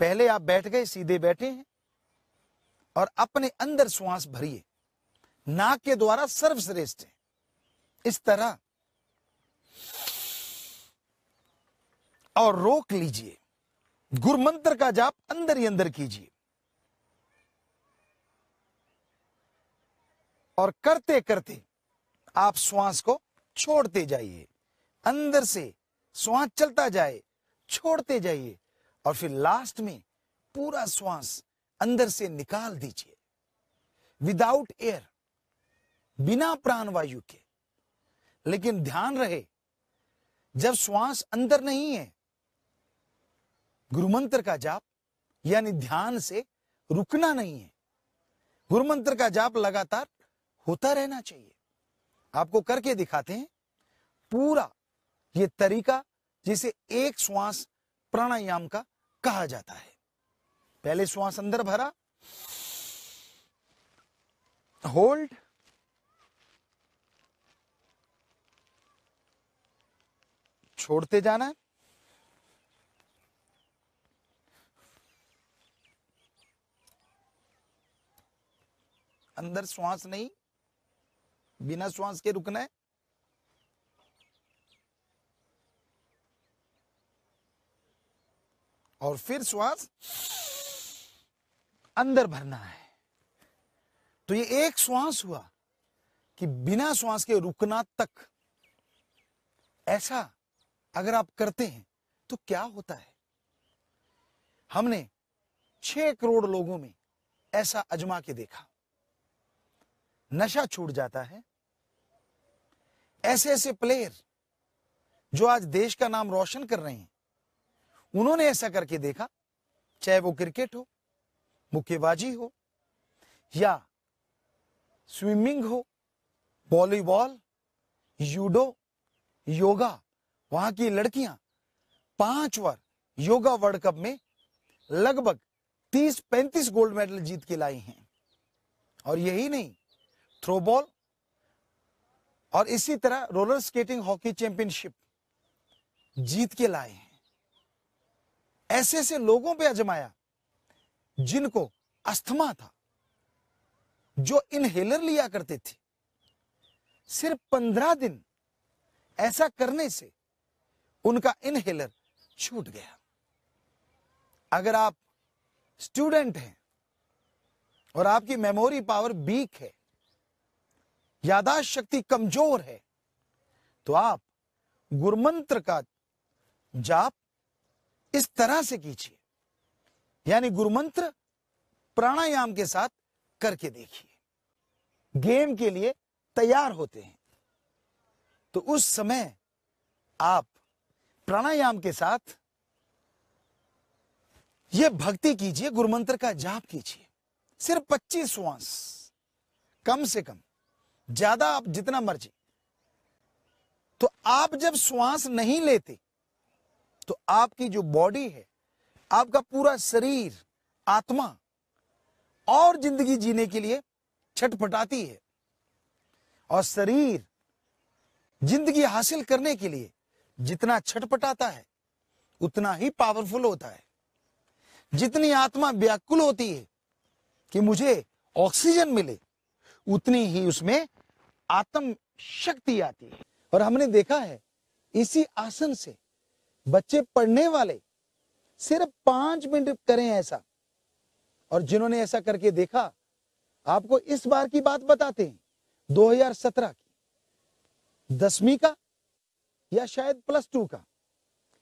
पहले आप बैठ गए सीधे बैठे हैं और अपने अंदर श्वास भरिए नाक के द्वारा सर्वश्रेष्ठ है इस तरह और रोक लीजिए गुरु मंत्र का जाप अंदर ही अंदर कीजिए और करते करते आप श्वास को छोड़ते जाइए अंदर से श्वास चलता जाए छोड़ते जाइए और फिर लास्ट में पूरा श्वास अंदर से निकाल दीजिए विदाउट एयर बिना प्राण वायु के लेकिन ध्यान रहे जब श्वास अंदर नहीं है गुरु मंत्र का जाप यानी ध्यान से रुकना नहीं है गुरु मंत्र का जाप लगातार होता रहना चाहिए आपको करके दिखाते हैं पूरा ये तरीका जिसे एक श्वास प्राणायाम का कहा जाता है पहले श्वास अंदर भरा होल्ड छोड़ते जाना अंदर श्वास नहीं बिना श्वास के रुकना है और फिर श्वास अंदर भरना है तो ये एक श्वास हुआ कि बिना श्वास के रुकना तक ऐसा अगर आप करते हैं तो क्या होता है हमने छह करोड़ लोगों में ऐसा अजमा के देखा नशा छूट जाता है ऐसे ऐसे प्लेयर जो आज देश का नाम रोशन कर रहे हैं उन्होंने ऐसा करके देखा चाहे वो क्रिकेट हो मुक्केबाजी हो या स्विमिंग हो वॉलीबॉल यूडो योगा वहां की लड़कियां पांच बार योगा वर्ल्ड कप में लगभग तीस पैंतीस गोल्ड मेडल जीत के लाई हैं और यही नहीं थ्रोबॉल और इसी तरह रोलर स्केटिंग हॉकी चैंपियनशिप जीत के लाए हैं ऐसे ऐसे लोगों पे अजमाया जिनको अस्थमा था जो इनहेलर लिया करते थे सिर्फ पंद्रह दिन ऐसा करने से उनका इनहेलर छूट गया अगर आप स्टूडेंट हैं और आपकी मेमोरी पावर वीक है यादाश्त शक्ति कमजोर है तो आप गुरमंत्र का जाप इस तरह से कीजिए यानी गुरुमंत्र प्राणायाम के साथ करके देखिए गेम के लिए तैयार होते हैं तो उस समय आप प्राणायाम के साथ यह भक्ति कीजिए गुरुमंत्र का जाप कीजिए सिर्फ 25 श्वास कम से कम ज्यादा आप जितना मर्जी तो आप जब श्वास नहीं लेते तो आपकी जो बॉडी है आपका पूरा शरीर आत्मा और जिंदगी जीने के लिए छटपटाती है और शरीर जिंदगी हासिल करने के लिए जितना छटपटाता है उतना ही पावरफुल होता है जितनी आत्मा व्याकुल होती है कि मुझे ऑक्सीजन मिले उतनी ही उसमें आत्म शक्ति आती है और हमने देखा है इसी आसन से बच्चे पढ़ने वाले सिर्फ पांच मिनट करें ऐसा और जिन्होंने ऐसा करके देखा आपको इस बार की बात बताते हैं 2017 की दसवीं का या शायद प्लस टू का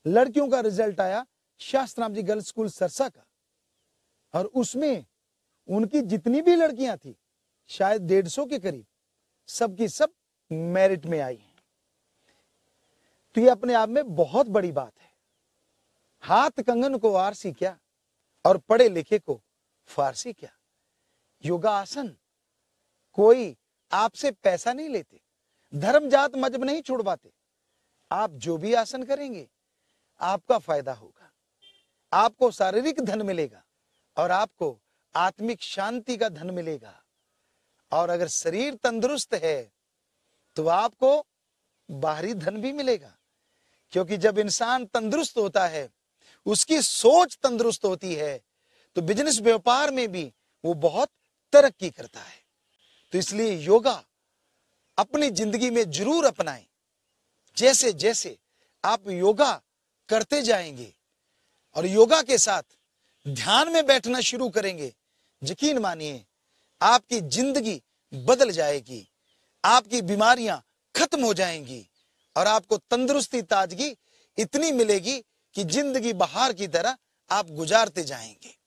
लड़कियों का रिजल्ट आया शास्त्राम जी गर्ल्स स्कूल सरसा का और उसमें उनकी जितनी भी लड़कियां थी शायद डेढ़ सौ के करीब सबकी सब मेरिट में आई तो ये अपने आप में बहुत बड़ी बात है हाथ कंगन को आरसी क्या और पढ़े लिखे को फारसी क्या योगासन कोई आपसे पैसा नहीं लेते धर्म जात मजब नहीं छुड़वाते आप जो भी आसन करेंगे आपका फायदा होगा आपको शारीरिक धन मिलेगा और आपको आत्मिक शांति का धन मिलेगा और अगर शरीर तंदुरुस्त है तो आपको बाहरी धन भी मिलेगा क्योंकि जब इंसान तंदुरुस्त होता है उसकी सोच तंदुरुस्त होती है तो बिजनेस व्यापार में भी वो बहुत तरक्की करता है तो इसलिए योगा अपनी जिंदगी में जरूर अपनाएं जैसे जैसे आप योगा करते जाएंगे और योगा के साथ ध्यान में बैठना शुरू करेंगे यकीन मानिए आपकी जिंदगी बदल जाएगी आपकी बीमारियां खत्म हो जाएंगी और आपको तंदुरुस्ती ताजगी इतनी मिलेगी कि जिंदगी बहार की तरह आप गुजारते जाएंगे